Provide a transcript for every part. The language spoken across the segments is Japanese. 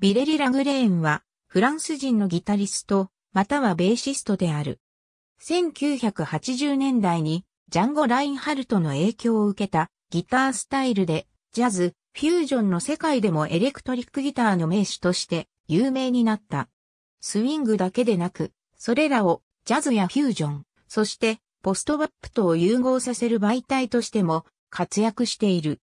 ビレリ・ラグレーンは、フランス人のギタリスト、またはベーシストである。1980年代に、ジャンゴ・ラインハルトの影響を受けた、ギタースタイルで、ジャズ、フュージョンの世界でもエレクトリックギターの名手として、有名になった。スイングだけでなく、それらを、ジャズやフュージョン、そして、ポストバップとを融合させる媒体としても、活躍している。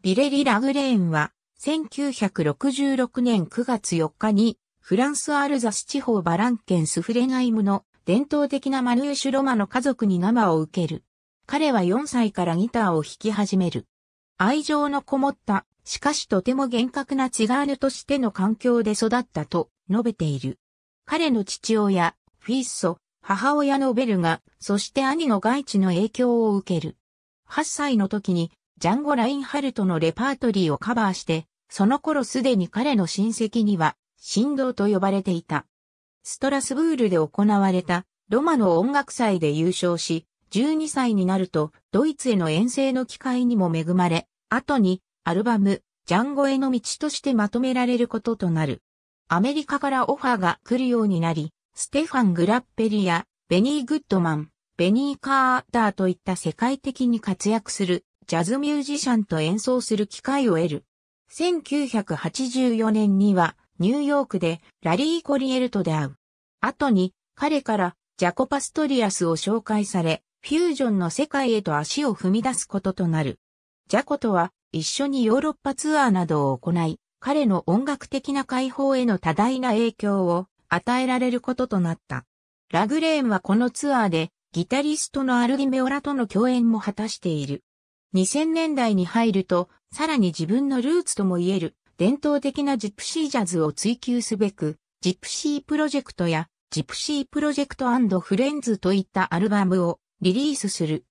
ビレリ・ラグレーンは、1966年9月4日に、フランスアルザス地方バランケンスフレナイムの伝統的なマヌーシュロマの家族に生を受ける。彼は4歳からギターを弾き始める。愛情のこもった、しかしとても厳格なチガールとしての環境で育ったと述べている。彼の父親、フィッソ、母親のベルが、そして兄の外地の影響を受ける。8歳の時にジャンゴ・ラインハルトのレパートリーをカバーして、その頃すでに彼の親戚には、神道と呼ばれていた。ストラスブールで行われた、ロマの音楽祭で優勝し、12歳になると、ドイツへの遠征の機会にも恵まれ、後に、アルバム、ジャンゴへの道としてまとめられることとなる。アメリカからオファーが来るようになり、ステファン・グラッペリや、ベニー・グッドマン、ベニー・カーターといった世界的に活躍するジャズミュージシャンと演奏する機会を得る。1984年には、ニューヨークでラリー・コリエルと出会う。後に、彼からジャコ・パストリアスを紹介され、フュージョンの世界へと足を踏み出すこととなる。ジャコとは一緒にヨーロッパツアーなどを行い、彼の音楽的な解放への多大な影響を与えられることとなった。ラグレーンはこのツアーでギタリストのアルディメオラとの共演も果たしている。2000年代に入ると、さらに自分のルーツとも言える伝統的なジプシージャズを追求すべく、ジプシープロジェクトやジプシープロジェクトフレンズといったアルバムをリリースする。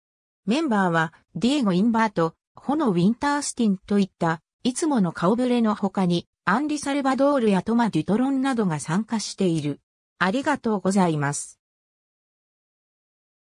メンバーはディエゴ・インバート、ホノ・ウィンタースティンといったいつもの顔ぶれの他にアンリ・サルバドールやトマ・デュトロンなどが参加している。ありがとうございます。